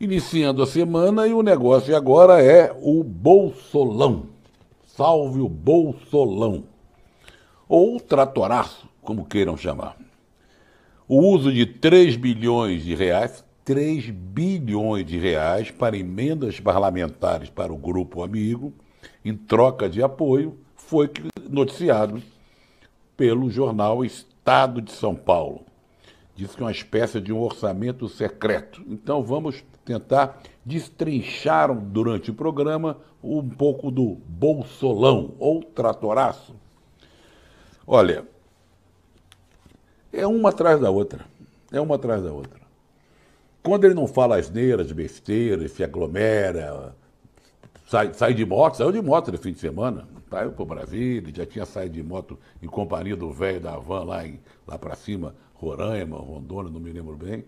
Iniciando a semana e o negócio agora é o Bolsolão. Salve o Bolsolão. Ou tratoraço, como queiram chamar. O uso de 3 bilhões de reais, 3 bilhões de reais para emendas parlamentares para o grupo amigo, em troca de apoio, foi noticiado pelo jornal Estado de São Paulo. Diz que é uma espécie de um orçamento secreto. Então vamos tentar destrinchar durante o programa um pouco do bolsolão ou tratoraço. Olha, é uma atrás da outra. É uma atrás da outra. Quando ele não fala asneiras, besteiras, se aglomera, sai, sai de moto, saiu de moto no fim de semana, saiu para o brasil já tinha saído de moto em companhia do velho da van lá, lá para cima, Roraima, Rondônia, não me lembro bem.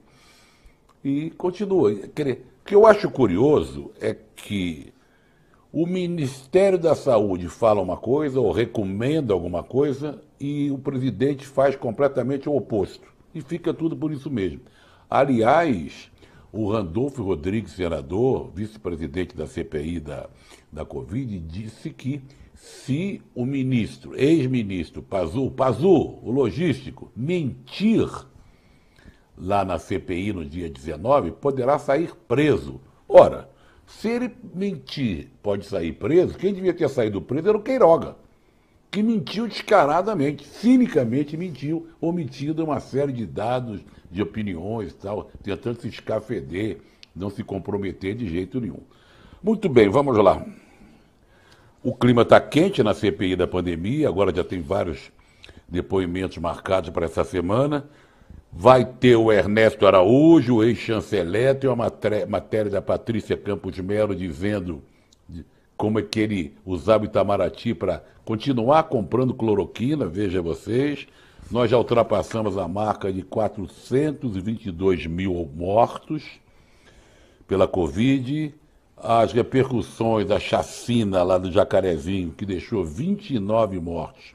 E continua. o que eu acho curioso é que o Ministério da Saúde fala uma coisa ou recomenda alguma coisa e o presidente faz completamente o oposto. E fica tudo por isso mesmo. Aliás, o Randolfo Rodrigues, senador, vice-presidente da CPI da, da Covid, disse que se o ministro, ex-ministro Pazu, Pazu, o logístico, mentir lá na CPI no dia 19, poderá sair preso. Ora, se ele mentir, pode sair preso, quem devia ter saído preso era o Queiroga que mentiu descaradamente, cinicamente mentiu, omitindo uma série de dados, de opiniões tal, tentando se escafeder, não se comprometer de jeito nenhum. Muito bem, vamos lá. O clima está quente na CPI da pandemia, agora já tem vários depoimentos marcados para essa semana. Vai ter o Ernesto Araújo, ex-chanceler, tem uma matéria da Patrícia Campos Melo dizendo como é que ele usava o Itamaraty para continuar comprando cloroquina, veja vocês. Nós já ultrapassamos a marca de 422 mil mortos pela Covid. As repercussões da chacina lá do Jacarezinho, que deixou 29 mortos,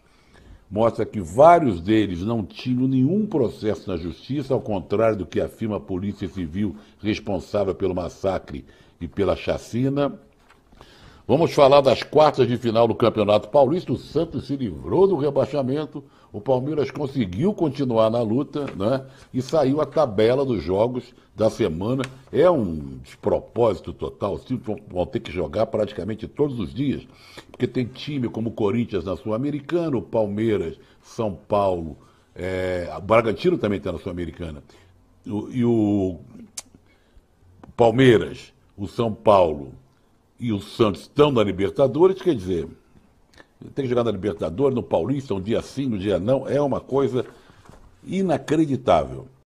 mostra que vários deles não tinham nenhum processo na justiça, ao contrário do que afirma a Polícia Civil responsável pelo massacre e pela chacina. Vamos falar das quartas de final do Campeonato Paulista. O Santos se livrou do rebaixamento. O Palmeiras conseguiu continuar na luta, né? E saiu a tabela dos jogos da semana. É um despropósito total. Os times vão ter que jogar praticamente todos os dias. Porque tem time como o Corinthians na Sul-Americana, o Palmeiras, São Paulo, é... o Bragantino também está na Sul-Americana. E o Palmeiras, o São Paulo, e o Santos estão na Libertadores, quer dizer, tem que jogar na Libertadores, no Paulista, um dia sim, um dia não, é uma coisa inacreditável.